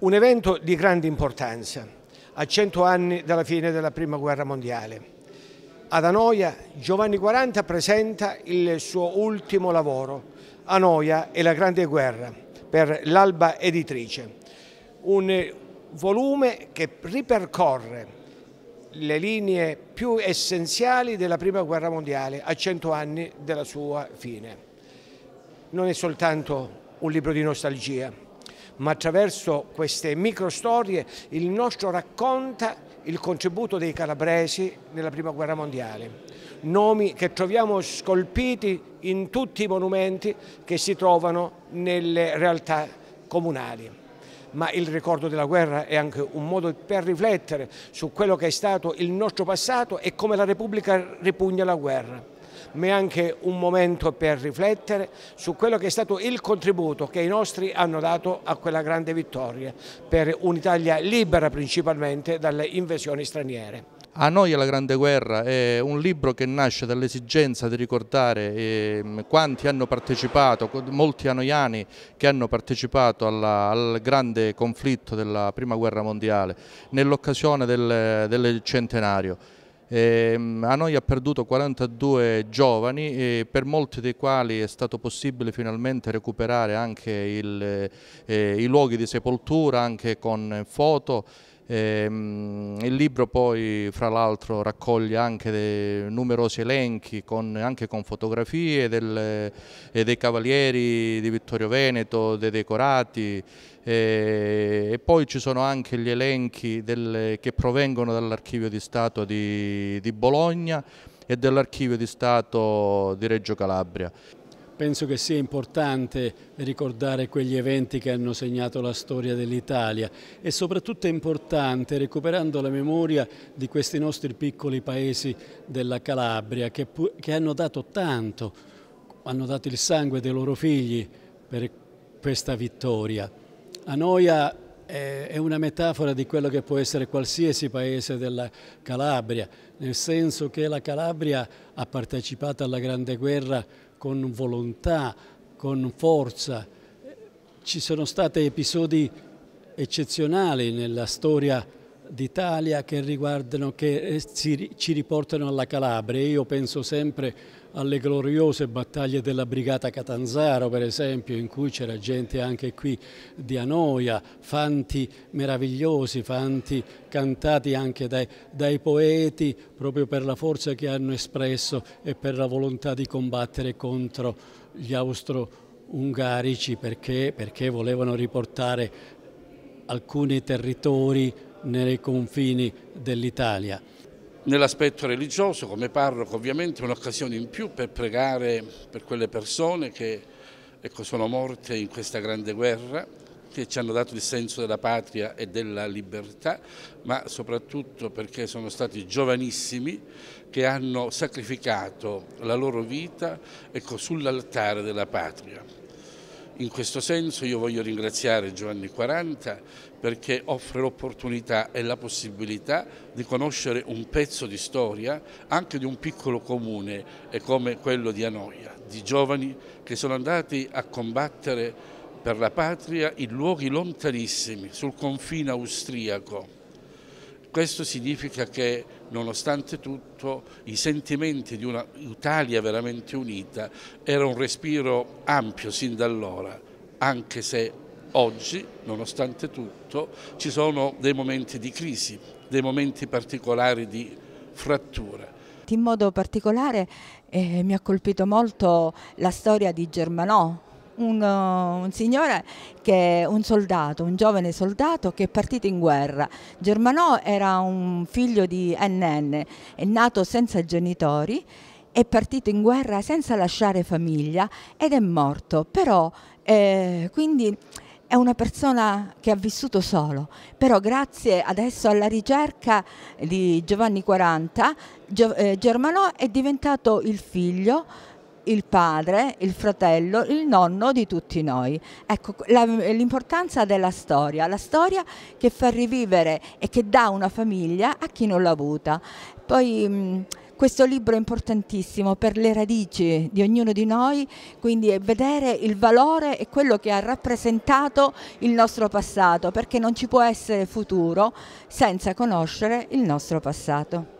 Un evento di grande importanza, a cento anni dalla fine della Prima Guerra Mondiale. Ad Anoia Giovanni 40 presenta il suo ultimo lavoro, Anoia e la Grande Guerra, per l'Alba Editrice. Un volume che ripercorre le linee più essenziali della Prima Guerra Mondiale a cento anni dalla sua fine. Non è soltanto un libro di nostalgia, ma attraverso queste microstorie il nostro racconta il contributo dei calabresi nella Prima Guerra Mondiale. Nomi che troviamo scolpiti in tutti i monumenti che si trovano nelle realtà comunali ma il ricordo della guerra è anche un modo per riflettere su quello che è stato il nostro passato e come la Repubblica ripugna la guerra ma è anche un momento per riflettere su quello che è stato il contributo che i nostri hanno dato a quella grande vittoria per un'Italia libera principalmente dalle invasioni straniere. A noi la Grande Guerra è un libro che nasce dall'esigenza di ricordare ehm, quanti hanno partecipato, molti anoiani che hanno partecipato alla, al grande conflitto della Prima Guerra Mondiale nell'occasione del, del centenario. Eh, noi ha perduto 42 giovani, per molti dei quali è stato possibile finalmente recuperare anche il, eh, i luoghi di sepoltura, anche con foto. Ehm, il libro poi fra l'altro raccoglie anche numerosi elenchi con, anche con fotografie del, eh, dei cavalieri di Vittorio Veneto, dei decorati e, eh, e poi ci sono anche gli elenchi del, che provengono dall'archivio di Stato di, di Bologna e dell'archivio di Stato di Reggio Calabria penso che sia importante ricordare quegli eventi che hanno segnato la storia dell'Italia e soprattutto è importante, recuperando la memoria di questi nostri piccoli paesi della Calabria che, che hanno dato tanto, hanno dato il sangue dei loro figli per questa vittoria. A noi è una metafora di quello che può essere qualsiasi paese della Calabria, nel senso che la Calabria ha partecipato alla Grande Guerra con volontà, con forza. Ci sono stati episodi eccezionali nella storia d'Italia che riguardano, che eh, ci riportano alla Calabria. Io penso sempre alle gloriose battaglie della brigata Catanzaro per esempio in cui c'era gente anche qui di Anoia, fanti meravigliosi, fanti cantati anche dai, dai, poeti proprio per la forza che hanno espresso e per la volontà di combattere contro gli austro-ungarici perché, perché volevano riportare alcuni territori nei confini dell'Italia nell'aspetto religioso, come parroco ovviamente, un'occasione in più per pregare per quelle persone che ecco, sono morte in questa grande guerra, che ci hanno dato il senso della patria e della libertà, ma soprattutto perché sono stati giovanissimi che hanno sacrificato la loro vita ecco, sull'altare della patria. In questo senso io voglio ringraziare Giovanni 40 perché offre l'opportunità e la possibilità di conoscere un pezzo di storia anche di un piccolo comune come quello di Anoia, di giovani che sono andati a combattere per la patria in luoghi lontanissimi, sul confine austriaco questo significa che nonostante tutto i sentimenti di un'Italia veramente unita era un respiro ampio sin da allora, anche se oggi, nonostante tutto, ci sono dei momenti di crisi, dei momenti particolari di frattura. In modo particolare eh, mi ha colpito molto la storia di Germanò, un, eh, un signore, che, un soldato, un giovane soldato che è partito in guerra. Germanò era un figlio di NN, è nato senza genitori è partito in guerra senza lasciare famiglia ed è morto, però eh, quindi è una persona che ha vissuto solo, però grazie adesso alla ricerca di Giovanni 40, Gio eh, Germanò è diventato il figlio il padre, il fratello, il nonno di tutti noi. Ecco l'importanza della storia, la storia che fa rivivere e che dà una famiglia a chi non l'ha avuta. Poi mh, mm, questo libro è importantissimo per le radici di ognuno di noi, quindi vedere il valore e quello che ha rappresentato il nostro passato, perché non ci può essere futuro senza conoscere il nostro passato.